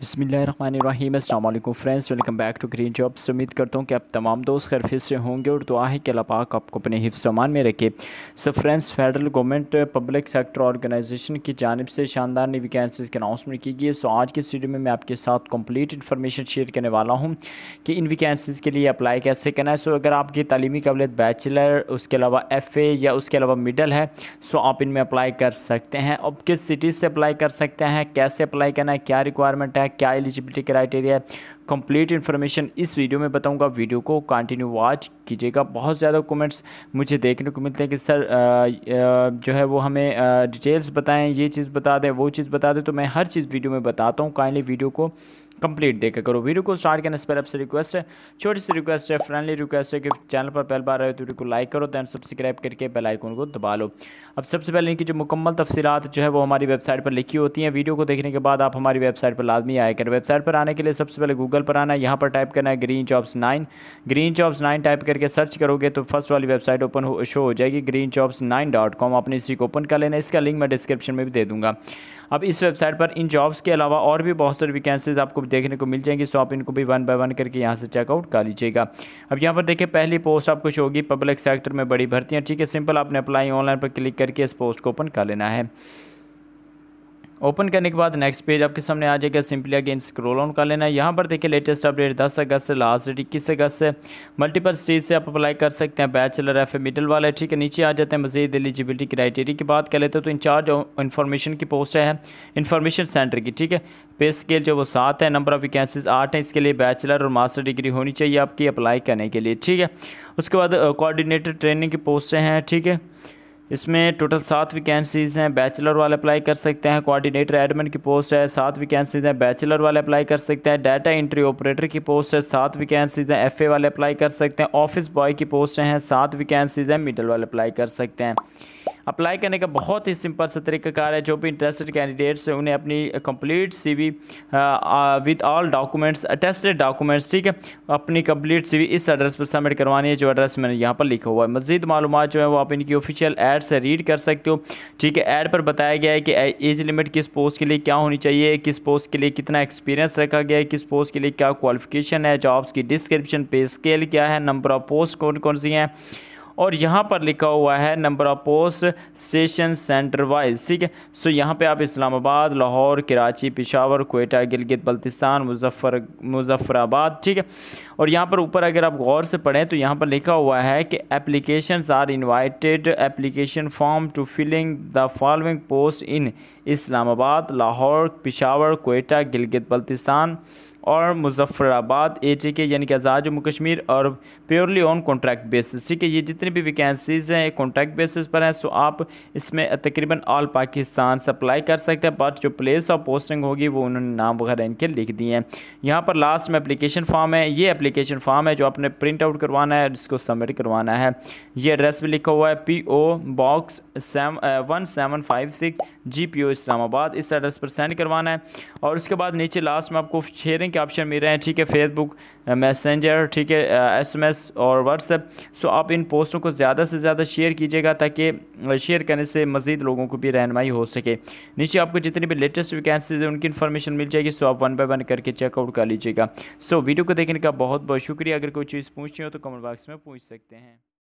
बसमीम अल्लाम friends welcome back to green से उम्मीद करता हूँ कि आप तमाम दोस्त खैरफियत से होंगे और दुआ है कि अल्लाह पाक आपको अपने हिफ्समान में रखे so friends federal government public sector organization की जानब से शानदार नई वैकेंसीज के अनाउंसमेंट की गई है सो आज के वीडियो में मैं आपके साथ कम्प्लीट इन्फॉर्मेशन शेयर करने वाला हूँ कि इन वैकेंसीज़ के लिए अप्लाई कैसे करना है सो अगर आपकी तलीमी कबलियत बैचलर उसके अलावा एफ़ या उसके अलावा मिडल है सो आप इनमें अप्लाई कर सकते हैं अब किस सिटीज़ से अप्लाई कर सकते हैं कैसे अप्लाई करना है क्या रिक्वायरमेंट है है क्या एलिजिबिलिटी क्राइटेरिया है कंप्लीट इन्फॉर्मेशन इस वीडियो में बताऊंगा वीडियो को कंटिन्यू वॉच कीजिएगा बहुत ज़्यादा कमेंट्स मुझे देखने को मिलते हैं कि सर आ, जो है वो हमें डिटेल्स बताएं ये चीज़ बता दें वो चीज़ बता दें तो मैं हर चीज़ वीडियो में बताता हूँ काइंडली वीडियो को कंप्लीट देखा करो वीडियो को स्टार्ट करने से पहले आपसे रिक्वेस्ट है छोटी सी रिक्वेस्ट है फ्रेंडली रिक्वेस्ट है कि चैनल पर पहली बार आए तो वीडियो को लाइक करो दैन सब्सक्राइब करके बेल आइकन को दबा लो अब सबसे पहले इनकी जो मुकम्मल तफसीत जो है वो हमारी वेबसाइट पर लिखी होती हैं वीडियो को देखने के बाद आप हमारी वेबसाइट पर लाजमी नहीं आया वेबसाइट पर आने के लिए सबसे पहले गूगल पर आना है यहाँ पर टाइप करना है green jobs nine green jobs nine type करके सर्च करोगे तो फर्स्ट वाली वेबसाइट ओपन हो शो हो जाएगी green jobs nine dot com आपने इसी को ओपन कर लेना इसका लिंक मैं डिस्क्रिप्शन में भी दे दूँगा अब इस वेबसाइट पर इन जॉब्स के अलावा और भी बहुत सारी वैकेंसीज आपको देखने को मिल जाएंगी सो आप इनको भी वन बाय वन करके यहाँ से चेकआउट कर लीजिएगा अब यहाँ पर देखिए पहली पोस्ट आपको शो होगी पब्लिक सेक्टर में बड़ी भर्तियाँ ठीक है सिंपल आपने अप्लाई ऑनलाइन पर क्लिक करके इस पोस्ट को ओपन कर लेना है ओपन करने के बाद नेक्स्ट पेज आपके सामने आ जाएगा सिंपली अगेन स्क्रॉल ऑन कर लेना है यहाँ पर देखिए लेटेस्ट अपडेट 10 अगस्त से लास्ट डेट इक्कीस अगस्त से मल्टीपल स्टेज से आप अप्लाई कर सकते हैं बैचलर एफ मिडिल वाले ठीक है नीचे आ जाते हैं मजीद एलिजिबिलिटी क्राइटेरिया की बात कर लेते हैं तो इंचार्ज इन्फॉर्मेशन की पोस्ट है इन्फॉर्मेशन सेंटर की ठीक है पे स्केल जो वो सात है नंबर ऑफ वैकेंसीज आठ है इसके लिए बैचलर और मास्टर डिग्री होनी चाहिए आपकी अप्लाई करने के लिए ठीक है उसके बाद कोऑर्डिनेटर ट्रेनिंग की पोस्टें हैं ठीक है इसमें टोटल सात वैकेंसीज़ हैं बैचलर वाले अप्लाई कर सकते हैं कोऑर्डिनेटर एडमिन की पोस्ट है सात वैकेंसीज़ हैं बैचलर वाले अप्लाई कर सकते हैं डाटा एंट्री ऑपरेटर की पोस्ट है सात वैकेंसीज़ हैं एफए वाले अप्लाई कर सकते हैं ऑफिस बॉय की पोस्ट हैं सात वैकेंसीज़ हैं मिडल वाले अप्लाई कर सकते हैं अप्लाई करने का बहुत ही सिंपल सा तरीकाकार है जो भी इंटरेस्टेड कैंडिडेट्स हैं उन्हें अपनी complete CV with all documents attested documents ठीक है अपनी कंप्लीट सीवी इस एड्रेस पर सबमिट करवानी है जो एड्रेस मैंने यहाँ पर लिखा हुआ है मजीद मालूम जो है वो आप इनकी ऑफिशियल एड से रीड कर सकते हो ठीक है एड पर बताया गया है कि एज लिमिट किस पोस्ट के लिए क्या होनी चाहिए किस पोस्ट के लिए कितना एक्सपीरियंस रखा गया है किस पोस्ट के लिए क्या क्वालिफिकेशन है जॉब्स की डिस्क्रिप्शन पे स्केल क्या है नंबर ऑफ पोस्ट कौन कौन सी हैं और यहाँ पर लिखा हुआ है number of post session centre wise ठीक है सो यहाँ पे आप इस्लामाबाद लाहौर कराची पिशावर कोयटा गिलगित बल्तिस्तान मुजफ्फर मुजफ्फराबाद ठीक है और यहाँ पर ऊपर अगर आप गौर से पढ़ें तो यहाँ पर लिखा हुआ है कि application are invited application form to filling the following post in Islamabad Lahore Peshawar Quetta Gilgit Baltistan और मुजफ्फराबाद ए के यानी कि आज़ाद जम्मू कश्मीर और प्योरली ऑन कॉन्ट्रैक्ट बेसिस ठीक है ये जितनी भी वैकेंसीज़ हैं कॉन्ट्रैक्ट बेसिस पर हैं सो आप इसमें तकरीबन ऑल पाकिस्तान सप्लाई कर सकते हैं बट जो प्लेस ऑफ पोस्टिंग होगी वो उन्होंने नाम वगैरह इनके लिख दिए हैं यहाँ पर लास्ट में अप्लीकेशन फॉर्म है ये अप्लीकेशन फॉर्म है जो आपने प्रिंट आउट करवाना है इसको सबमिट करवाना है ये एड्रेस भी लिखा हुआ है P O box seven one seven five six G P O Islamabad इस एड्रेस पर सेंड करवाना है और उसके बाद नीचे लास्ट में आपको शेयरिंग के ऑप्शन मिल रहे हैं ठीक है फेसबुक मैसेंजर ठीक है एस एम एस और व्हाट्सएप सो आप इन पोस्टों को ज़्यादा से ज़्यादा शेयर कीजिएगा ताकि शेयर करने से मज़ीद लोगों को भी रहनमाई हो सके नीचे आपको जितनी भी लेटेस्ट वैकेंसीज हैं उनकी इन्फॉर्मेशन मिल जाएगी सो आप वन बाय वन करके चेकआउट कर लीजिएगा सो वीडियो को देखने का बहुत बहुत शुक्रिया अगर कोई चीज़ पूछनी हो तो कमेंट बॉक्स में पूछ सकते हैं